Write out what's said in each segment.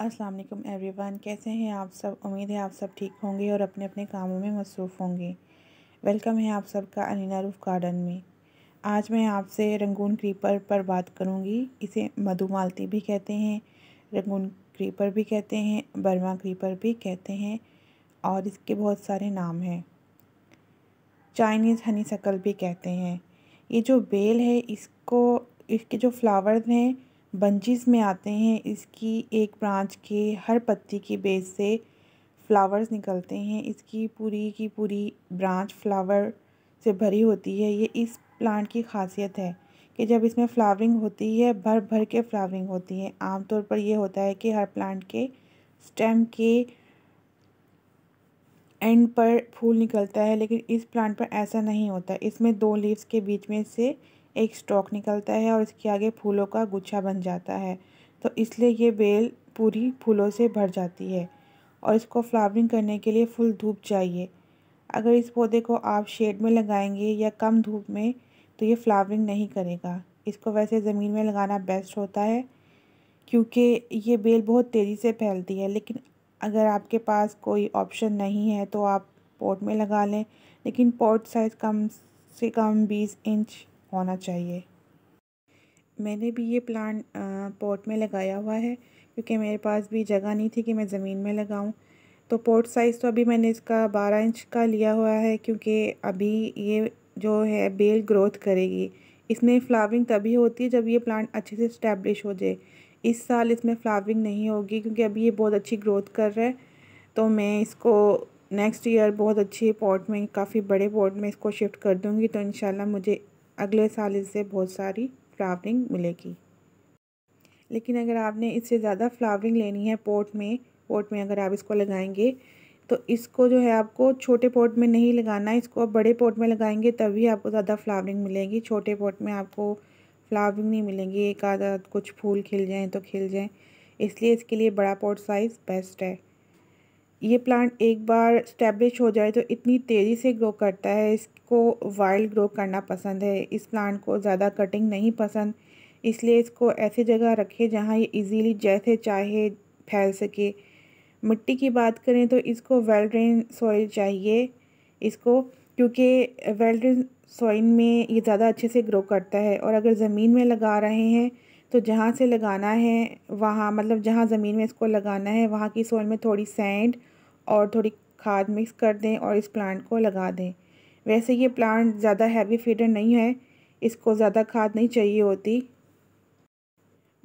अस्सलाम वालेकुम एवरीवन कैसे हैं आप सब उम्मीद है आप सब ठीक होंगे और अपने अपने कामों में मसरूफ़ होंगे वेलकम है आप सबका अनीना रूफ गार्डन में आज मैं आपसे रंगून क्रीपर पर बात करूंगी इसे मधुमालती भी कहते हैं रंगून क्रीपर भी कहते हैं बर्मा क्रीपर भी कहते हैं और इसके बहुत सारे नाम हैं चाइनीज़ हनी सकल भी कहते हैं ये जो बेल है इसको इसके जो फ्लावर्स हैं बंजिस में आते हैं इसकी एक ब्रांच के हर पत्ती की बेस से फ्लावर्स निकलते हैं इसकी पूरी की पूरी ब्रांच फ्लावर से भरी होती है ये इस प्लांट की खासियत है कि जब इसमें फ्लावरिंग होती है भर भर के फ्लावरिंग होती है आमतौर पर यह होता है कि हर प्लांट के स्टेम के एंड पर फूल निकलता है लेकिन इस प्लांट पर ऐसा नहीं होता इसमें दो लीव्स के बीच में से एक स्टॉक निकलता है और इसके आगे फूलों का गुच्छा बन जाता है तो इसलिए ये बेल पूरी फूलों से भर जाती है और इसको फ्लावरिंग करने के लिए फुल धूप चाहिए अगर इस पौधे को आप शेड में लगाएंगे या कम धूप में तो ये फ्लावरिंग नहीं करेगा इसको वैसे ज़मीन में लगाना बेस्ट होता है क्योंकि ये बेल बहुत तेज़ी से फैलती है लेकिन अगर आपके पास कोई ऑप्शन नहीं है तो आप पॉट में लगा लें लेकिन पॉट साइज़ कम से कम बीस इंच होना चाहिए मैंने भी ये प्लांट पॉट में लगाया हुआ है क्योंकि मेरे पास भी जगह नहीं थी कि मैं ज़मीन में लगाऊं तो पॉट साइज़ तो अभी मैंने इसका बारह इंच का लिया हुआ है क्योंकि अभी ये जो है बेल ग्रोथ करेगी इसमें फ्लावरिंग तभी होती है जब ये प्लांट अच्छे से इस्टेब्लिश हो जाए इस साल इसमें फ्लावरिंग नहीं होगी क्योंकि अभी ये बहुत अच्छी ग्रोथ कर रहा है तो मैं इसको नेक्स्ट ईयर बहुत अच्छे पॉट में काफ़ी बड़े पॉट में इसको शिफ्ट कर दूँगी तो इन मुझे अगले साल इससे बहुत सारी फ्लावरिंग मिलेगी लेकिन अगर आपने इससे ज़्यादा फ्लावरिंग लेनी है पोट में पोट में अगर आप इसको लगाएंगे तो इसको जो है आपको छोटे पोट में नहीं लगाना इसको आप बड़े पोट में लगाएंगे तभी आपको ज़्यादा फ्लावरिंग मिलेगी छोटे पोट में आपको फ्लावरिंग नहीं मिलेंगी एक आधा कुछ फूल खिल जाएँ तो खिल जाएँ इसलिए इसके लिए बड़ा पोट साइज़ बेस्ट है ये प्लांट एक बार स्टैब्लिश हो जाए तो इतनी तेज़ी से ग्रो करता है इसको वाइल्ड ग्रो करना पसंद है इस प्लांट को ज़्यादा कटिंग नहीं पसंद इसलिए इसको ऐसी जगह रखें जहाँ ये इजीली जैसे चाहे फैल सके मिट्टी की बात करें तो इसको वेल ड्रेन सॉइल चाहिए इसको क्योंकि वेल ड्रेन सॉइल में ये ज़्यादा अच्छे से ग्रो करता है और अगर ज़मीन में लगा रहे हैं तो जहाँ से लगाना है वहाँ मतलब जहाँ ज़मीन में इसको लगाना है वहाँ की सोल में थोड़ी सैंड और थोड़ी खाद मिक्स कर दें और इस प्लांट को लगा दें वैसे ये प्लांट ज़्यादा हैवी फीडर नहीं है इसको ज़्यादा खाद नहीं चाहिए होती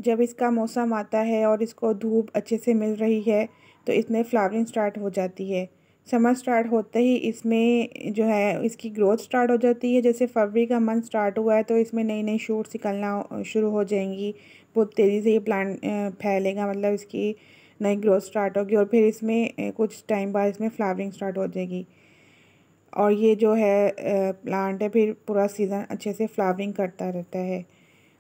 जब इसका मौसम आता है और इसको धूप अच्छे से मिल रही है तो इसमें फ्लावरिंग स्टार्ट हो जाती है समर स्टार्ट होते ही इसमें जो है इसकी ग्रोथ स्टार्ट हो जाती है जैसे फरवरी का मंथ स्टार्ट हुआ है तो इसमें नई नई शूट्स निकलना शुरू हो जाएंगी बहुत तेज़ी से ये प्लांट फैलेगा मतलब इसकी नई ग्रोथ स्टार्ट होगी और फिर इसमें कुछ टाइम बाद इसमें फ्लावरिंग स्टार्ट हो जाएगी और ये जो है प्लांट है फिर पूरा सीज़न अच्छे से फ्लावरिंग करता रहता है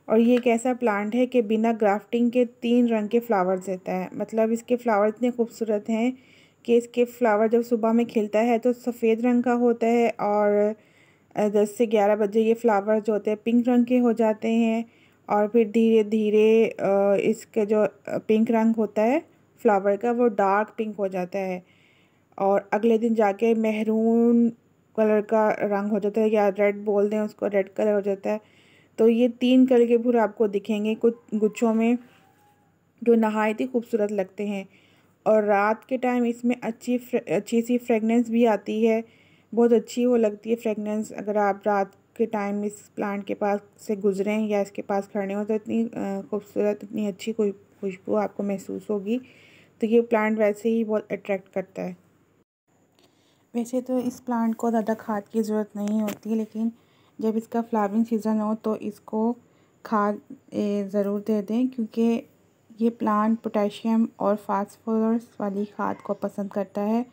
और ये एक ऐसा प्लांट है कि बिना ग्राफ्टिंग के तीन रंग के फ्लावर्स देता है मतलब इसके फ्लावर इतने खूबसूरत हैं कि इसके फ्लावर जब सुबह में खिलता है तो सफ़ेद रंग का होता है और दस से ग्यारह बजे ये फ्लावर जो होते हैं पिंक रंग के हो जाते हैं और फिर धीरे धीरे इसके जो पिंक रंग होता है फ्लावर का वो डार्क पिंक हो जाता है और अगले दिन जाके महरून कलर का रंग हो जाता है या रेड बोल दें उसको रेड कलर हो जाता है तो ये तीन कलर के फूल आपको दिखेंगे कुछ गुच्छों में जो नहायत ही खूबसूरत लगते हैं और रात के टाइम इसमें अच्छी अच्छी सी फ्रेगनेंस भी आती है बहुत अच्छी वो लगती है फ्रेगनेंस अगर आप रात के टाइम इस प्लांट के पास से गुजरें या इसके पास खड़े हों तो इतनी खूबसूरत इतनी अच्छी कोई खुशबू आपको महसूस होगी तो ये प्लांट वैसे ही बहुत अट्रैक्ट करता है वैसे तो इस प्लांट को ज़्यादा खाद की ज़रूरत नहीं होती लेकिन जब इसका फ्लावरिंग सीज़न हो तो इसको खाद ज़रूर दे दें क्योंकि ये प्लांट पोटेशियम और फास्फोरस वाली खाद को पसंद करता है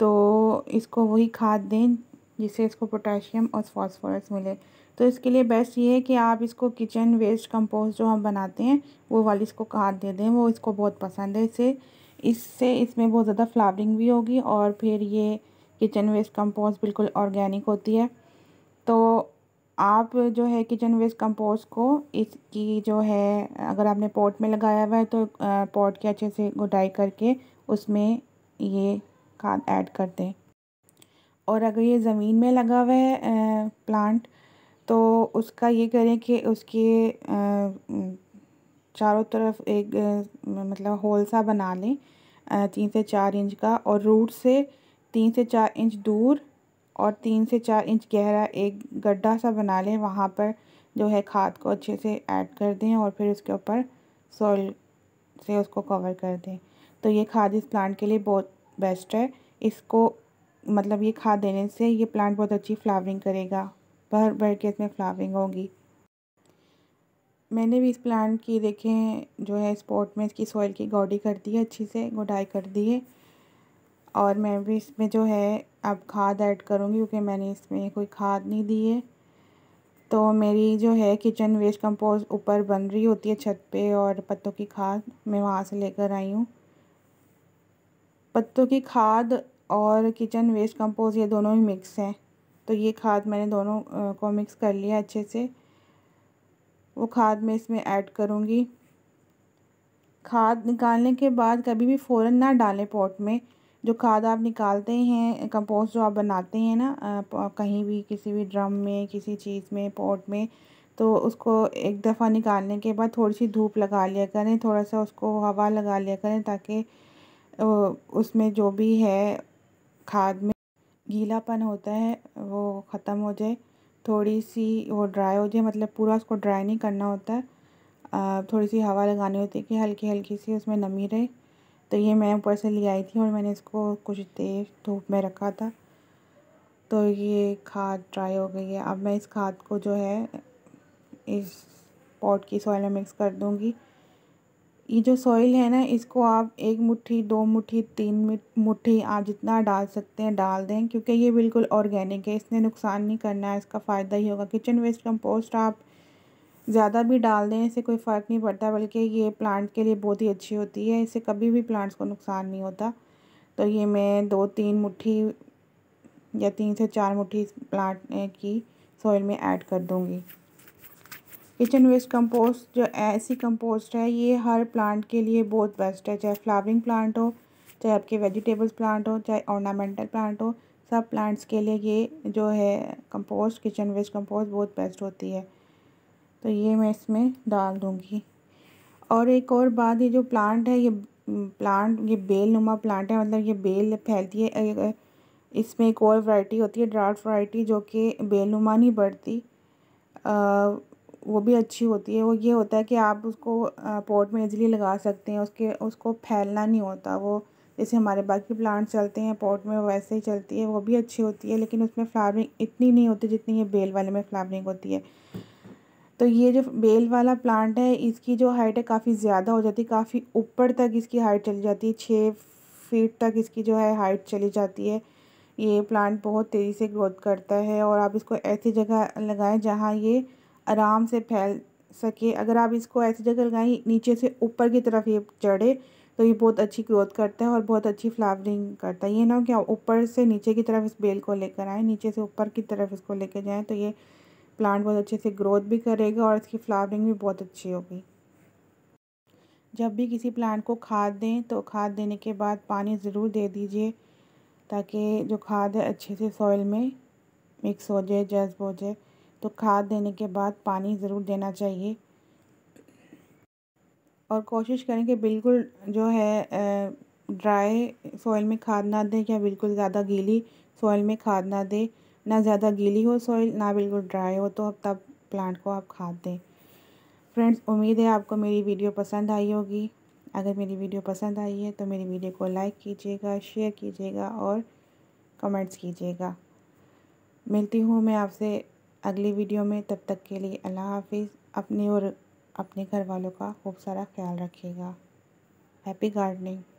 तो इसको वही खाद दें जिससे इसको पोटेशियम और फास्फोरस मिले तो इसके लिए बेस्ट ये है कि आप इसको किचन वेस्ट कंपोस्ट जो हम बनाते हैं वो वाली इसको खाद दे दें वो इसको बहुत पसंद है इससे इससे इसमें बहुत ज़्यादा फ्लावरिंग भी होगी और फिर ये किचन वेस्ट कंपोस्ट बिल्कुल ऑर्गेनिक होती है तो आप जो है किचन वेस्ट कंपोस्ट को इसकी जो है अगर आपने पॉट में लगाया हुआ है तो पॉट के अच्छे से गुडाई करके उसमें ये खाद ऐड कर दें और अगर ये ज़मीन में लगा हुआ है प्लांट तो उसका ये करें कि उसके चारों तरफ एक मतलब होल सा बना लें तीन से चार इंच का और रूट से तीन से चार इंच दूर और तीन से चार इंच गहरा एक गड्ढा सा बना लें वहाँ पर जो है खाद को अच्छे से ऐड कर दें और फिर उसके ऊपर सॉइल से उसको कवर कर दें तो ये खाद इस प्लांट के लिए बहुत बेस्ट है इसको मतलब ये खाद देने से ये प्लांट बहुत अच्छी फ्लावरिंग करेगा भर भर के इसमें फ्लावरिंग होगी मैंने भी इस प्लांट की देखें जो है स्पॉट में इसकी सॉइल की गोडी कर दी है अच्छी से गोडाई कर दी है और मैं भी इसमें जो है अब खाद ऐड करूँगी क्योंकि मैंने इसमें कोई खाद नहीं दी है तो मेरी जो है किचन वेस्ट कंपोज ऊपर बन रही होती है छत पे और पत्तों की खाद मैं वहाँ से लेकर आई हूँ पत्तों की खाद और किचन वेस्ट कंपोज ये दोनों ही मिक्स हैं तो ये खाद मैंने दोनों को मिक्स कर लिया अच्छे से वो खाद मैं इसमें ऐड करूँगी खाद निकालने के बाद कभी भी फ़ौरन ना डालें पॉट में जो खाद आप निकालते हैं कंपोस्ट जो आप बनाते हैं ना कहीं भी किसी भी ड्रम में किसी चीज़ में पॉट में तो उसको एक दफ़ा निकालने के बाद थोड़ी सी धूप लगा लिया करें थोड़ा सा उसको हवा लगा लिया करें ताकि उसमें जो भी है खाद में गीलापन होता है वो ख़त्म हो जाए थोड़ी सी वो ड्राई हो जाए मतलब पूरा उसको ड्राई नहीं करना होता है थोड़ी सी हवा लगानी होती है कि हल्की हल्की सी उसमें नमी रहे तो ये मैं ऊपर से ले आई थी और मैंने इसको कुछ देर धूप में रखा था तो ये खाद ड्राई हो गई है अब मैं इस खाद को जो है इस पॉट की सॉइल में मिक्स कर दूँगी ये जो सॉइल है ना इसको आप एक मुट्ठी दो मुट्ठी तीन मुट्ठी आप जितना डाल सकते हैं डाल दें क्योंकि ये बिल्कुल ऑर्गेनिक है इसने नुकसान नहीं करना है इसका फ़ायदा ही होगा किचन वेस्ट कंपोस्ट आप ज़्यादा भी डाल दें इससे कोई फ़र्क नहीं पड़ता बल्कि ये प्लांट के लिए बहुत ही अच्छी होती है इससे कभी भी प्लांट्स को नुकसान नहीं होता तो ये मैं दो तीन मुट्ठी या तीन से चार मुट्ठी प्लांट की सॉइल में ऐड कर दूँगी किचन वेस्ट कंपोस्ट जो ऐसी कंपोस्ट है ये हर प्लांट के लिए बहुत बेस्ट है चाहे फ्लावरिंग प्लांट हो चाहे आपके वेजिटेबल्स प्लांट हो चाहे ऑर्नामेंटल प्लांट हो सब प्लांट्स के लिए ये जो है कंपोस्ट किचन वेस्ट कंपोस्ट बहुत बेस्ट होती है तो ये मैं इसमें डाल दूँगी और एक और बात ये जो प्लांट है ये प्लांट ये बेल नुमा प्लांट है मतलब ये बेल फैलती है इसमें एक और वैरायटी होती है ड्राफ्ट वैरायटी जो कि बेल नुमा नहीं बढ़ती वो भी अच्छी होती है वो ये होता है कि आप उसको पॉट में इजली लगा सकते हैं उसके उसको फैलना नहीं होता वो जैसे हमारे बाकी प्लांट चलते हैं पॉट में वैसे ही चलती है वो भी अच्छी होती है लेकिन उसमें फ्लावरिंग इतनी नहीं होती जितनी ये बेल वाले में फ्लावरिंग होती है तो ये जो बेल वाला प्लांट है इसकी जो हाइट है काफ़ी ज़्यादा हो जाती है काफ़ी ऊपर तक इसकी हाइट चली जाती है छः फीट तक इसकी जो है हाइट चली जाती है ये प्लांट बहुत तेज़ी से ग्रोथ करता है और आप इसको ऐसी जगह लगाएं जहाँ ये आराम से फैल सके अगर आप इसको ऐसी जगह लगाएं नीचे से ऊपर की तरफ ये चढ़े तो ये बहुत अच्छी ग्रोथ करता है और बहुत अच्छी फ्लावरिंग करता है ये ना कि ऊपर से नीचे की तरफ इस बेल को लेकर आएँ नीचे से ऊपर की तरफ इसको लेकर जाएँ तो ये प्लांट बहुत अच्छे से ग्रोथ भी करेगा और इसकी फ्लावरिंग भी बहुत अच्छी होगी जब भी किसी प्लांट को खाद दें तो खाद देने के बाद पानी ज़रूर दे दीजिए ताकि जो खाद है अच्छे से सॉइल में मिक्स हो जाए जज्ब हो जाए तो खाद देने के बाद पानी ज़रूर देना चाहिए और कोशिश करें कि बिल्कुल जो है ड्राई सॉइल में खाद ना दें या बिल्कुल ज़्यादा गीली सॉइल में खाद ना दें ना ज़्यादा गीली हो सॉइल ना बिल्कुल ड्राई हो तो अब तब प्लांट को आप खाद दें फ्रेंड्स उम्मीद है आपको मेरी वीडियो पसंद आई होगी अगर मेरी वीडियो पसंद आई है तो मेरी वीडियो को लाइक कीजिएगा शेयर कीजिएगा और कमेंट्स कीजिएगा मिलती हूँ मैं आपसे अगली वीडियो में तब तक के लिए अल्लाह हाफिज़ अपने और अपने घर वालों का खूब सारा ख्याल रखिएगा हैप्पी गार्डनिंग